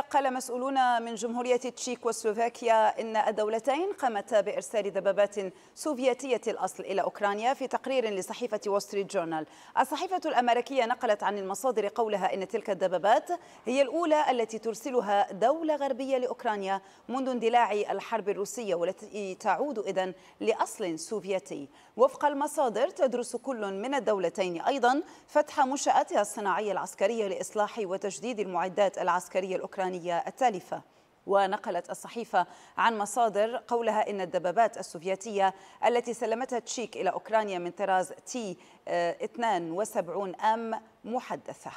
قال مسؤولون من جمهورية تشيك وسلوفاكيا إن الدولتين قامتا بإرسال دبابات سوفيتية الأصل إلى أوكرانيا في تقرير لصحيفة وستريت جورنال الصحيفة الأمريكية نقلت عن المصادر قولها إن تلك الدبابات هي الأولى التي ترسلها دولة غربية لأوكرانيا منذ اندلاع الحرب الروسية والتي تعود إذن لأصل سوفيتي وفق المصادر تدرس كل من الدولتين أيضا فتح منشآتها الصناعية العسكرية لإصلاح وتجديد المعدات العسكرية الأوكرانية الأوكرانية التالفة ونقلت الصحيفة عن مصادر قولها إن الدبابات السوفيتية التي سلمتها تشيك إلى أوكرانيا من طراز تي 72 أم محدثة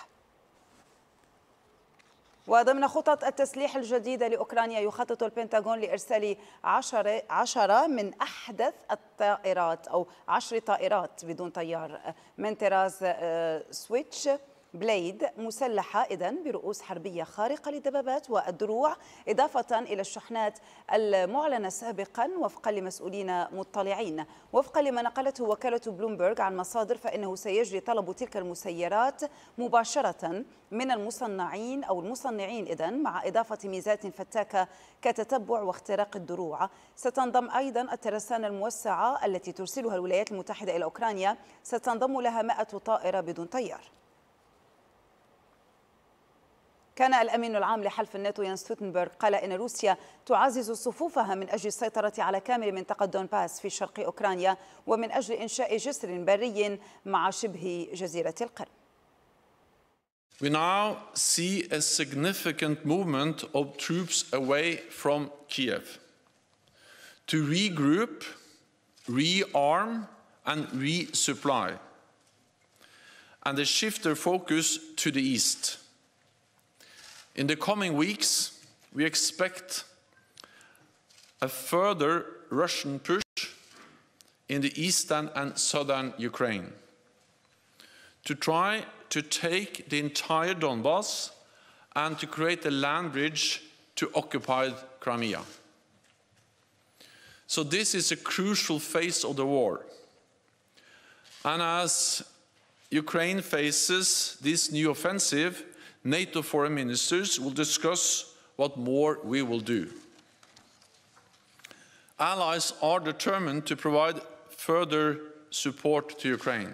وضمن خطط التسليح الجديدة لأوكرانيا يخطط البنتاغون لإرسال عشرة, عشرة من أحدث الطائرات أو عشر طائرات بدون طيار من طراز آه، سويتش بليد مسلحة إذا برؤوس حربية خارقة للدبابات والدروع إضافة إلى الشحنات المعلنة سابقا وفقا لمسؤولين مطلعين وفقا لما نقلته وكالة بلومبرغ عن مصادر فإنه سيجري طلب تلك المسيرات مباشرة من المصنعين أو المصنعين إذا مع إضافة ميزات فتاكة كتتبع واختراق الدروع ستنضم أيضا الترسانة الموسعة التي ترسلها الولايات المتحدة إلى أوكرانيا ستنضم لها 100 طائرة بدون طيار كان الأمين العام لحلف الناتو يان ستوتنبرغ قال إن روسيا تعزز صفوفها من أجل السيطرة على كامل منطقة دونباس في شرق أوكرانيا ومن أجل إنشاء جسر بري مع شبه جزيرة القرم We now see a significant movement of troops away from Kiev to regroup, rearm, and resupply, and a shift their focus to the east. In the coming weeks, we expect a further Russian push in the eastern and southern Ukraine to try to take the entire Donbass and to create a land bridge to occupied Crimea. So this is a crucial phase of the war. And as Ukraine faces this new offensive, NATO foreign ministers will discuss what more we will do. Allies are determined to provide further support to Ukraine,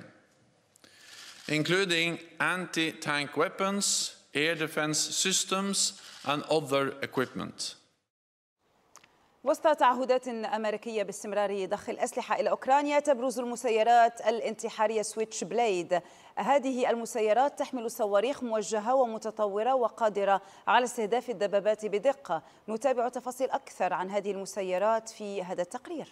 including anti-tank weapons, air defense systems and other equipment. وسط تعهدات أمريكية باستمرار ضخ الأسلحة إلى أوكرانيا تبرز المسيرات الانتحارية سويتش بليد هذه المسيرات تحمل صواريخ موجهة ومتطورة وقادرة على استهداف الدبابات بدقة نتابع تفاصيل أكثر عن هذه المسيرات في هذا التقرير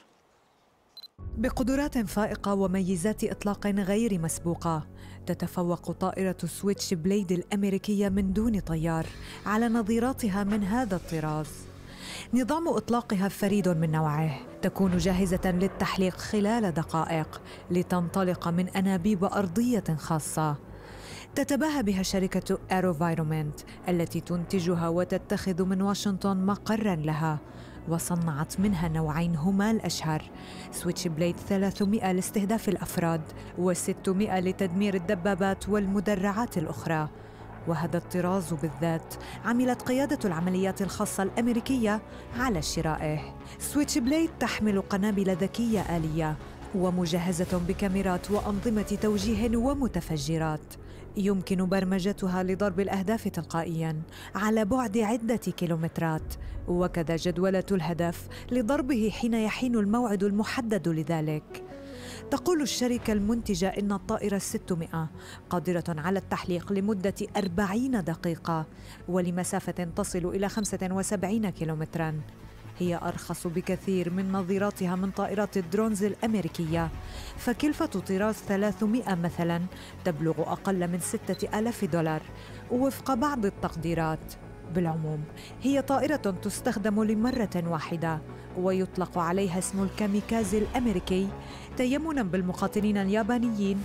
بقدرات فائقة وميزات إطلاق غير مسبوقة تتفوق طائرة سويتش بليد الأمريكية من دون طيار على نظيراتها من هذا الطراز نظام إطلاقها فريد من نوعه تكون جاهزة للتحليق خلال دقائق لتنطلق من أنابيب أرضية خاصة تتباهى بها شركة أيروفايرومنت التي تنتجها وتتخذ من واشنطن مقرا لها وصنعت منها نوعين هما الأشهر سويتش بليد 300 لاستهداف الأفراد و600 لتدمير الدبابات والمدرعات الأخرى وهذا الطراز بالذات عملت قيادة العمليات الخاصة الأمريكية على شرائه سويتش بليد تحمل قنابل ذكية آلية ومجهزة بكاميرات وأنظمة توجيه ومتفجرات يمكن برمجتها لضرب الأهداف تلقائيا على بعد عدة كيلومترات وكذا جدولة الهدف لضربه حين يحين الموعد المحدد لذلك تقول الشركة المنتجة إن الطائرة 600 قادرة على التحليق لمدة 40 دقيقة ولمسافة تصل إلى 75 كيلومتراً هي أرخص بكثير من نظيراتها من طائرات الدرونز الأمريكية فكلفة طراز 300 مثلا تبلغ أقل من 6000 دولار وفق بعض التقديرات بالعموم هي طائرة تستخدم لمرة واحدة ويطلق عليها اسم الكاميكازي الأمريكي تيمنا بالمقاتلين اليابانيين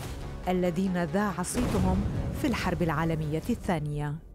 الذين ذاع صيتهم في الحرب العالمية الثانية